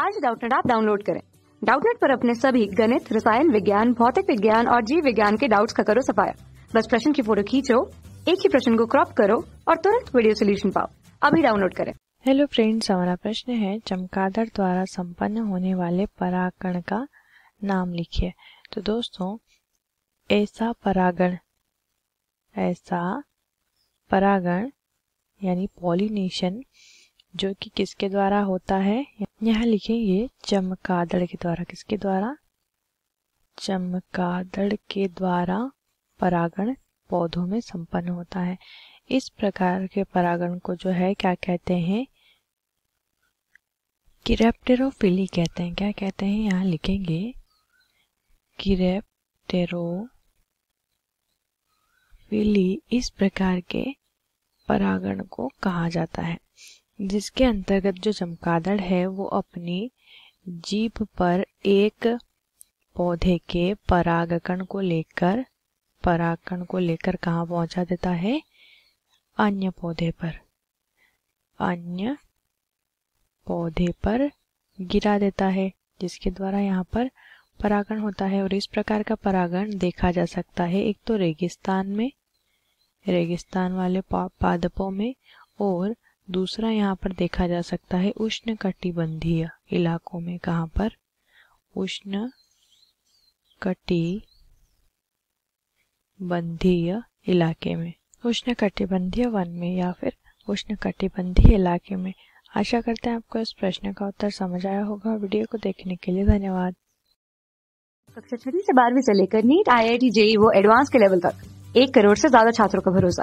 आज डाउटनेट आप डाउनलोड करें डाउटनेट पर अपने सभी गणित रसायन विज्ञान भौतिक विज्ञान और जीव विज्ञान के डाउट्स का करो सफाया बस प्रश्न की फोटो खींचो एक ही प्रश्न को क्रॉप करो और तुरंत वीडियो सोल्यूशन पाओ अभी डाउनलोड करें हेलो फ्रेंड्स हमारा प्रश्न है चमकादड़ द्वारा संपन्न होने वाले परागण का नाम लिखिए तो दोस्तों ऐसा परागण ऐसा परागण यानी पॉलिनेशन जो कि किसके द्वारा होता है यहाँ लिखेंगे चमकादड़ के द्वारा किसके द्वारा चमकादड़ के द्वारा परागण पौधों में संपन्न होता है इस प्रकार के परागण को जो है क्या कहते हैं किरेप्टेरोफिली कहते हैं क्या कहते हैं यहाँ लिखेंगे किरेप्टेरोफिली इस प्रकार के परागण को कहा जाता है जिसके अंतर्गत जो चमकादड़ है वो अपनी जीप पर एक पौधे के परागकण को लेकर परागकण को लेकर कहाँ पहुँचा देता है अन्य पौधे पर अन्य पौधे पर गिरा देता है जिसके द्वारा यहाँ पर परागण होता है और इस प्रकार का परागण देखा जा सकता है एक तो रेगिस्तान में रेगिस्तान वाले पादपों में और दूसरा यहाँ पर देखा जा सकता है उष्ण कटिबंधीय इलाकों में कहाँ पर उष्ण कटिबंधीय इलाके में उष्ण कटिबंधीय वन में या फिर उष्ण कटिबंधीय इलाके में आशा करते हैं आपको इस प्रश्न का उत्तर समझ आया होगा वीडियो को देखने के लिए धन्यवाद कक्षा छठी से बारहवीं से लेकर NEET I I T JEE वो एडवांस के लेवल तक एक करोड़ से ज्यादा छात्रों का भरोसा